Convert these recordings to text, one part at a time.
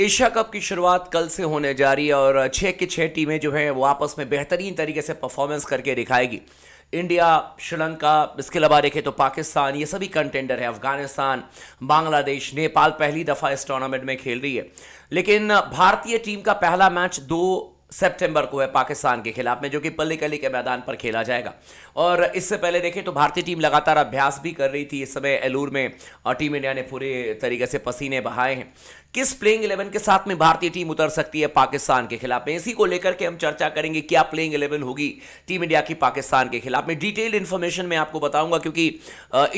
Asia cup की शुरुआत कल से होने जा रही है और छः की छः टीमें जो हैं वो आपस में बेहतरीन तरीके से परफॉर्मेंस करके दिखाएगी इंडिया श्रीलंका इसके अलावा देखें तो पाकिस्तान ये सभी कंटेंडर है अफगानिस्तान बांग्लादेश नेपाल पहली दफ़ा इस टूर्नामेंट में खेल रही है लेकिन भारतीय टीम का पहला मैच दो सितंबर को है पाकिस्तान के खिलाफ में जो कि कली के मैदान पर खेला जाएगा और इससे पहले देखें तो भारतीय टीम लगातार अभ्यास भी कर रही थी इस समय एलूर में और टीम इंडिया ने पूरे तरीके से पसीने बहाए हैं किस प्लेइंग इलेवन के साथ में भारतीय टीम उतर सकती है पाकिस्तान के खिलाफ में इसी को लेकर के हम चर्चा करेंगे क्या प्लेइंग इलेवन होगी टीम इंडिया की पाकिस्तान के खिलाफ में डिटेल इंफॉर्मेशन मैं आपको बताऊंगा क्योंकि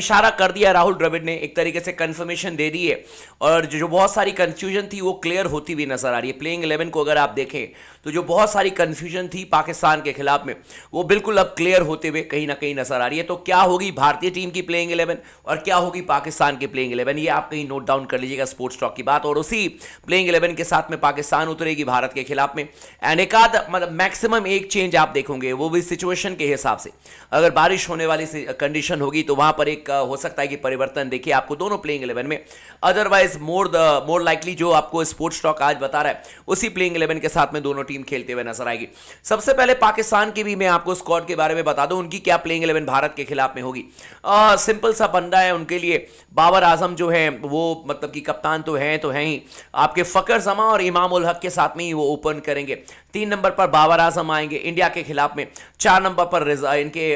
इशारा कर दिया राहुल द्रविड़ ने एक तरीके से कंफर्मेशन दे दी है और जो बहुत सारी कंफ्यूजन थी वो क्लियर होती हुई नजर आ रही है प्लेइंग इलेवन को अगर आप देखें तो जो बहुत सारी कंफ्यूजन थी पाकिस्तान के खिलाफ में वो बिल्कुल अब क्लियर होते हुए कहीं ना कहीं नजर आ रही है तो क्या होगी भारतीय टीम की प्लेइंग इलेवन और क्या होगी पाकिस्तान की प्लेइंग इलेवन ये आप कहीं नोट डाउन कर लीजिएगा स्पोर्ट्स स्टॉक की बात और उस उसी प्लेइंग इलेवन के साथ में पाकिस्तान उतरेगी भारत के खिलाफ में एंड एक मतलब मैक्सिमम एक चेंज आप देखोगे वो भी सिचुएशन के हिसाब से अगर बारिश होने वाली कंडीशन होगी तो वहां पर एक हो सकता है कि परिवर्तन देखिए आपको दोनों प्लेइंग इलेवन में otherwise more the more likely जो आपको स्पोर्ट्स स्टॉक आज बता रहा है उसी प्लेइंग इलेवन के साथ में दोनों टीम खेलते हुए नजर आएगी सबसे पहले पाकिस्तान की भी मैं आपको स्क्वाड के बारे में बता दूं उनकी क्या प्लेइंग इलेवन भारत के खिलाफ में होगी सिंपल सा बंदा है उनके लिए बाबर आजम जो है वो मतलब कि कप्तान तो हैं तो हैं नहीं आपके फ़कर जमा और इमाम हक के साथ में ही वो ओपन करेंगे तीन नंबर पर बाबर आजम आएंगे इंडिया के खिलाफ में चार नंबर पर इनके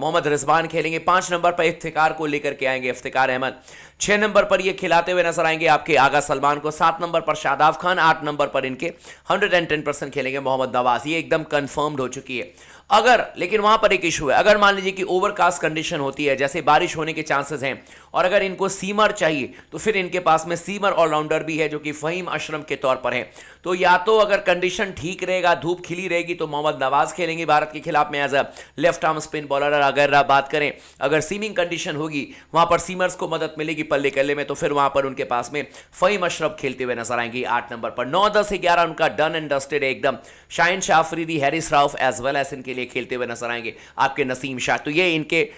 मोहम्मद रिजवान खेलेंगे पांच नंबर पर इफ्तार को लेकर के आएंगे इफ्तार अहमद छह नंबर पर ये खिलाते हुए नजर आएंगे आपके आगा सलमान को सात नंबर पर शादाब खान आठ नंबर पर इनके हंड्रेड एंड टेन परसेंट खेलेंगे मोहम्मद नवाज ये एकदम कंफर्म्ड हो चुकी है अगर लेकिन वहां पर एक इशू है अगर मान लीजिए कि ओवरकास्ट कंडीशन होती है जैसे बारिश होने के चांसेस हैं और अगर इनको सीमर चाहिए तो फिर इनके पास में सीमर ऑलराउंडर भी है जो कि फहीम अशरम के तौर पर है तो या तो अगर कंडीशन ठीक रहेगा धूप खिली रहेगी तो मोहम्मद नवाज खेलेंगे भारत के खिलाफ में as a left arm spin bowler अगर बात करें अगर सीमिंग कंडीशन होगी वहां पर सीमर्स को मदद मिलेगी पल्ले कल्ले में तो फिर वहां पर उनके पास में फई अशरफ खेलते हुए नजर आएंगे आठ नंबर पर नौ दस ग्यारह उनका डन एंड डस्टेड एकदम Shaheen Shah Afridi Haris Rauf as well as इनके लिए खेलते हुए नजर आएंगे आपके नसीम शाह तो ये इनके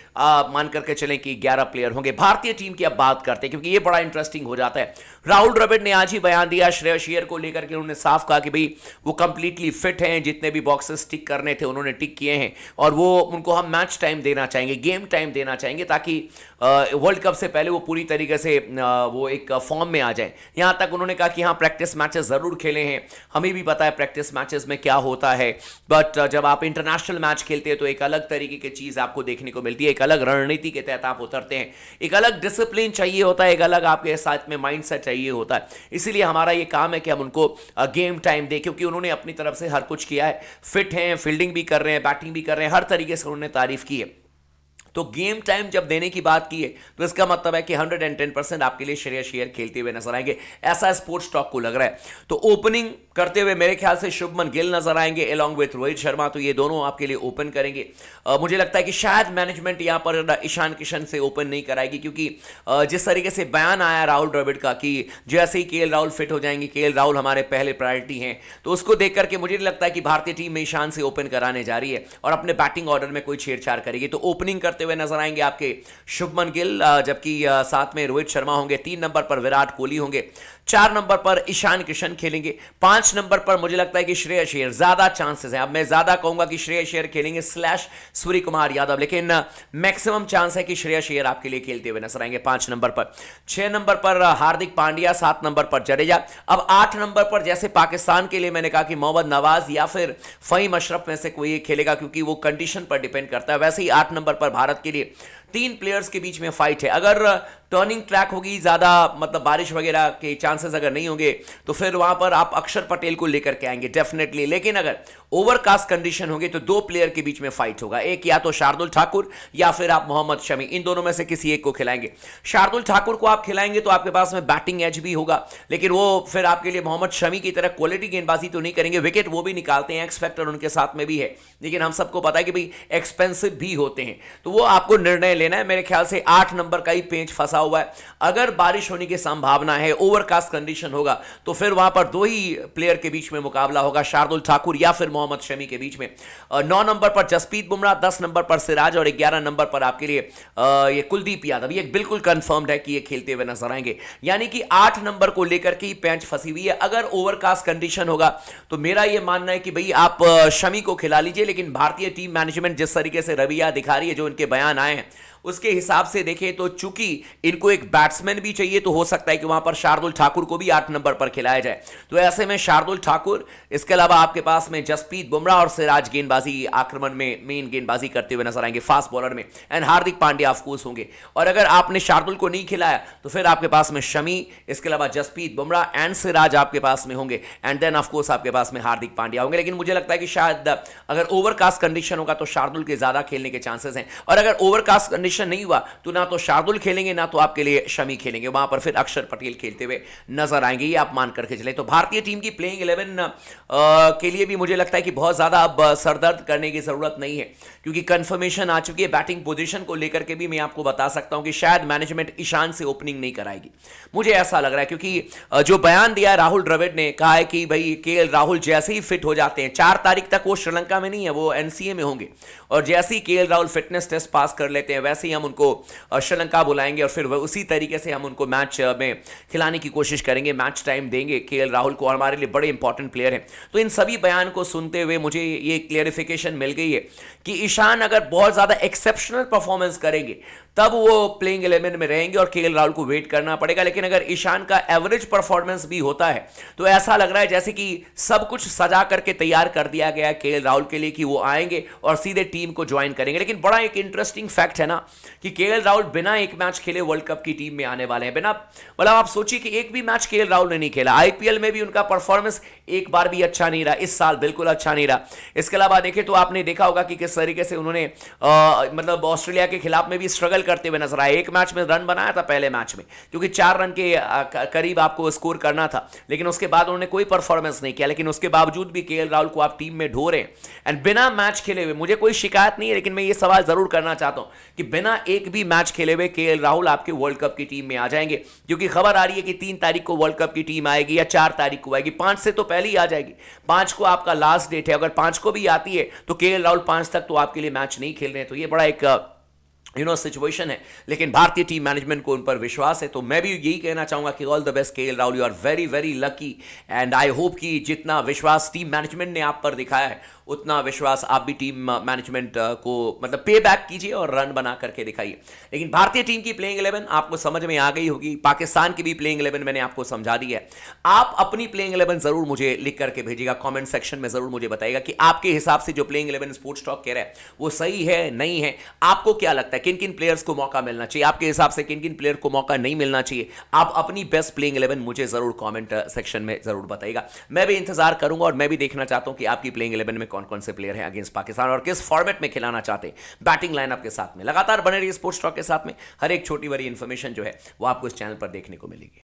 मान करके चले कि ग्यारह प्लेयर होंगे भारतीय टीम की अब बात करते हैं क्योंकि ये बड़ा इंटरेस्टिंग हो जाता है राहुल द्रविड़ ने आज ही बयान दिया श्रेयस को लेकर के उन्होंने ने साफ कहा कि भाई वो कंप्लीटली फिट हैं जितने भी बॉक्सेस टिक करने थे उन्होंने टिक किए हैं और वो उनको हम मैच टाइम देना चाहेंगे गेम टाइम देना चाहेंगे ताकि वर्ल्ड कप से पहले वो पूरी तरीके से वो एक फॉर्म में आ जाए यहाँ तक उन्होंने कहा कि हाँ प्रैक्टिस मैचेस ज़रूर खेले हैं हमें भी पता है प्रैक्टिस मैचेस में क्या होता है बट जब आप इंटरनेशनल मैच खेलते हैं तो एक अलग तरीके की चीज़ आपको देखने को मिलती है एक अलग रणनीति के तहत आप उतरते हैं एक अलग डिसिप्लिन चाहिए होता है एक अलग आपके साथ में माइंड चाहिए होता है इसीलिए हमारा ये काम है कि हम उनको गेम टाइम दे क्योंकि उन्होंने अपनी तरफ से हर कुछ किया है फिट हैं फील्डिंग भी कर रहे हैं बैटिंग भी कर रहे हैं हर तरीके से उन्होंने तारीफ की है तो गेम टाइम जब देने की बात की है तो इसका मतलब है कि 110 परसेंट आपके लिए श्रेय शेयर खेलते हुए नजर आएंगे ऐसा स्पोर्ट्स स्टॉक को लग रहा है तो ओपनिंग करते हुए मेरे ख्याल से शुभमन गिल नजर आएंगे अलॉन्ग विथ रोहित शर्मा तो ये दोनों आपके लिए ओपन करेंगे आ, मुझे लगता है कि शायद मैनेजमेंट यहां पर ईशान किशन से ओपन नहीं कराएगी क्योंकि आ, जिस तरीके से बयान आया राहुल द्रविड़ का कि जैसे ही के राहुल फिट हो जाएंगे के राहुल हमारे पहले प्रायोरिटी हैं तो उसको देख करके मुझे लगता है कि भारतीय टीम में ईशान से ओपन कराने जा रही है और अपने बैटिंग ऑर्डर में कोई छेड़छाड़ करेगी तो ओपनिंग करते करते हुए नजर आएंगे आपके शुभमन गिल जबकि साथ में रोहित शर्मा होंगे तीन नंबर पर विराट कोहली होंगे चार नंबर पर ईशान किशन खेलेंगे पांच नंबर पर मुझे लगता है कि श्रेय शेयर ज्यादा चांसेस हैं अब मैं ज्यादा कहूंगा कि श्रेय शेयर खेलेंगे स्लैश सूर्य कुमार यादव लेकिन मैक्सिमम चांस है कि श्रेय शेयर आपके लिए खेलते हुए नजर आएंगे पांच नंबर पर छह नंबर पर हार्दिक पांड्या सात नंबर पर जडेजा अब आठ नंबर पर जैसे पाकिस्तान के लिए मैंने कहा कि मोहम्मद नवाज या फिर फहीम अशरफ में से कोई खेलेगा क्योंकि वो कंडीशन पर डिपेंड करता है वैसे ही आठ नंबर पर भारत भारत के लिए तीन प्लेयर्स के बीच में फाइट है अगर टर्निंग ट्रैक होगी ज़्यादा मतलब बारिश वगैरह के चांसेस अगर नहीं होंगे तो फिर वहां पर आप अक्षर पटेल को लेकर के आएंगे डेफिनेटली लेकिन अगर ओवरकास्ट कंडीशन होगी तो दो प्लेयर के बीच में फाइट होगा एक या तो शार्दुल ठाकुर या फिर आप मोहम्मद शमी इन दोनों में से किसी एक को खिलाएंगे शार्दुल ठाकुर को आप खिलाएंगे तो आपके पास में बैटिंग एज भी होगा लेकिन वो फिर आपके लिए मोहम्मद शमी की तरह क्वालिटी गेंदबाजी तो नहीं करेंगे विकेट वो भी निकालते हैं एक्सपेक्टर उनके साथ में भी है लेकिन हम सबको पता है कि भाई एक्सपेंसिव भी होते हैं तो वो आपको निर्णय लेना है मेरे ख्याल से आठ नंबर का ही पेंच फंसा हुआ है अगर बारिश होने की संभावना है ओवरकास्ट कंडीशन होगा तो फिर वहां पर दो ही प्लेयर के बीच में मुकाबला होगा शार्दुल ठाकुर या फिर मोहम्मद शमी के बीच में नौ नंबर पर जसप्रीत बुमराह दस नंबर पर सिराज और ग्यारह नंबर पर आपके लिए ये कुलदीप यादव ये बिल्कुल कंफर्म्ड है कि ये खेलते हुए नजर आएंगे यानी कि आठ नंबर को लेकर के ही पेंच फंसी हुई है अगर ओवरकास्ट कंडीशन होगा तो मेरा यह मानना है कि भाई आप शमी को खिला लीजिए लेकिन भारतीय टीम मैनेजमेंट जिस तरीके से रवैया दिखा रही है जो इनके बयान आए हैं उसके हिसाब से देखें तो चूंकि इनको एक बैट्समैन भी चाहिए तो हो सकता है कि वहां पर शार्दुल ठाकुर को भी आठ नंबर पर खिलाया जाए तो ऐसे में शार्दुल ठाकुर इसके अलावा आपके पास में जसप्रीत बुमराह और सिराज गेंदबाजी आक्रमण में मेन गेंदबाजी करते हुए नजर आएंगे फास्ट बॉलर में एंड हार्दिक पांड्या ऑफकोर्स होंगे और अगर आपने शार्दुल को नहीं खिलाया तो फिर आपके पास में शमी इसके अलावा जसप्रीत बुमराह एंड सिराज आपके पास में होंगे एंड देन ऑफकोर्स आपके पास में हार्दिक पांड्या होंगे लेकिन मुझे लगता है कि शायद अगर ओवरकास्ट कंडीशन होगा तो शार्दुल के ज्यादा खेलने के चांसेस हैं और अगर ओवरकास्ट कंडीशन कॉम्बिनेशन नहीं हुआ तो ना तो शार्दुल खेलेंगे ना तो आपके लिए शमी खेलेंगे वहां पर फिर अक्षर पटेल खेलते हुए नजर आएंगे ये आप मान करके चले तो भारतीय टीम की प्लेइंग इलेवन के लिए भी मुझे लगता है कि बहुत ज़्यादा अब सरदर्द करने की ज़रूरत नहीं है क्योंकि कन्फर्मेशन आ चुकी है बैटिंग पोजिशन को लेकर के भी मैं आपको बता सकता हूं कि शायद मैनेजमेंट ईशान से ओपनिंग नहीं कराएगी मुझे ऐसा लग रहा है क्योंकि जो बयान दिया राहुल द्रविड़ ने कहा है कि भाई के राहुल जैसे ही फिट हो जाते हैं चार तारीख तक वो श्रीलंका में नहीं है वो एनसीए में होंगे और जैसे ही के राहुल फिटनेस टेस्ट पास कर लेते हैं वैसे से ही हम उनको श्रीलंका बुलाएंगे और फिर उसी तरीके से हम उनको मैच में खिलाने की कोशिश करेंगे मैच टाइम देंगे के राहुल को हमारे लिए बड़े इंपॉर्टेंट प्लेयर हैं तो इन सभी बयान को सुनते हुए मुझे ये क्लियरिफिकेशन मिल गई है कि ईशान अगर बहुत ज़्यादा एक्सेप्शनल परफॉर्मेंस करेंगे तब वो प्लेइंग एलेवन में रहेंगे और के राहुल को वेट करना पड़ेगा लेकिन अगर ईशान का एवरेज परफॉर्मेंस भी होता है तो ऐसा लग रहा है जैसे कि सब कुछ सजा करके तैयार कर दिया गया के राहुल के लिए कि वो आएंगे और सीधे टीम को ज्वाइन करेंगे लेकिन बड़ा एक इंटरेस्टिंग फैक्ट है ना कि के राहुल बिना एक मैच खेले वर्ल्ड कप की टीम में आने वाले हैं बिना मतलब आप सोचिए कि एक भी मैच के राहुल ने नहीं खेला आईपीएल में भी उनका परफॉर्मेंस एक बार भी अच्छा नहीं रहा इस साल बिल्कुल अच्छा नहीं रहा इसके अलावा देखें तो आपने देखा होगा कि किस तरीके से उन्होंने मतलब ऑस्ट्रेलिया के खिलाफ में भी स्ट्रगल करते हुए नजर आए एक मैच में रन बनाया था पहले मैच में क्योंकि चार रन के करीब आपको स्कोर करना था लेकिन उसके बाद उन्होंने कोई परफॉर्मेंस नहीं किया लेकिन उसके बावजूद भी के राहुल को आप टीम में ढो रहे हैं एंड बिना मैच खेले हुए मुझे कोई शिकायत नहीं है लेकिन मैं ये सवाल जरूर करना चाहता हूं कि बिना बिना एक भी मैच खेले हुए के राहुल आपके वर्ल्ड कप की टीम में आ जाएंगे क्योंकि खबर आ रही है कि तीन तारीख को वर्ल्ड कप की टीम आएगी या चार तारीख को आएगी पांच से तो पहले ही आ जाएगी पांच को आपका लास्ट डेट है अगर पांच को भी आती है तो के राहुल पांच तक तो आपके लिए मैच नहीं खेल रहे तो ये बड़ा एक यू नो सिचुएशन है लेकिन भारतीय टीम मैनेजमेंट को उन पर विश्वास है तो मैं भी यही कहना चाहूंगा कि all the best K L Rahul you are very very lucky and I hope कि जितना विश्वास टीम मैनेजमेंट ने आप पर दिखाया है उतना विश्वास आप भी टीम मैनेजमेंट uh, को मतलब पे बैक कीजिए और रन बना करके दिखाइए लेकिन भारतीय टीम की प्लेइंग इलेवन आपको समझ में आ गई होगी पाकिस्तान की भी प्लेइंग इलेवन मैंने आपको समझा दी है आप अपनी प्लेइंग इलेवन जरूर मुझे लिख करके भेजिएगा कॉमेंट सेक्शन में जरूर मुझे बताएगा कि आपके हिसाब से जो प्लेइंग इलेवन स्पोर्ट्स टॉक कह रहा है वो सही है नहीं है आपको क्या लगता है किन किन प्लेयर्स को मौका मिलना चाहिए आपके हिसाब से किन किन प्लेयर को मौका नहीं मिलना चाहिए आप अपनी बेस्ट प्लेइंग इलेवन मुझे जरूर कॉमेंट सेक्शन uh, में जरूर बताएगा मैं भी इंतजार करूंगा और मैं भी देखना चाहता हूं कि आपकी प्लेइंग इलेवन में कौन कौन से प्लेयर हैं अगेंस्ट पाकिस्तान और किस फॉर्मेट में खिलाना चाहते हैं बैटिंग लाइनअप के साथ में लगातार बने रही स्पोर्ट्स स्टॉक के साथ में हर एक छोटी बड़ी इन्फॉर्मेशन जो है वो आपको इस चैनल पर देखने को मिलेगी